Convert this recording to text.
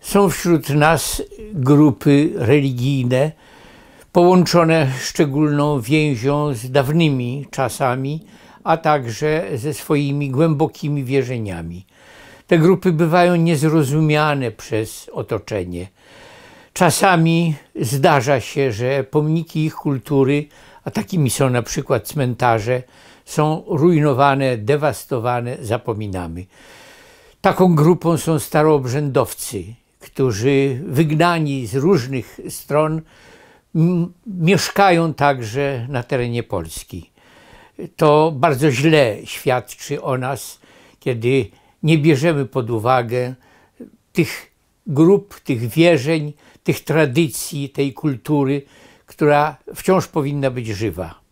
Są wśród nas grupy religijne połączone szczególną więzią z dawnymi czasami, a także ze swoimi głębokimi wierzeniami. Te grupy bywają niezrozumiane przez otoczenie. Czasami zdarza się, że pomniki ich kultury, a takimi są na przykład cmentarze, są rujnowane, dewastowane, zapominamy. Taką grupą są staroobrzędowcy, którzy wygnani z różnych stron mieszkają także na terenie Polski. To bardzo źle świadczy o nas, kiedy nie bierzemy pod uwagę tych grup, tych wierzeń, tych tradycji, tej kultury, która wciąż powinna być żywa.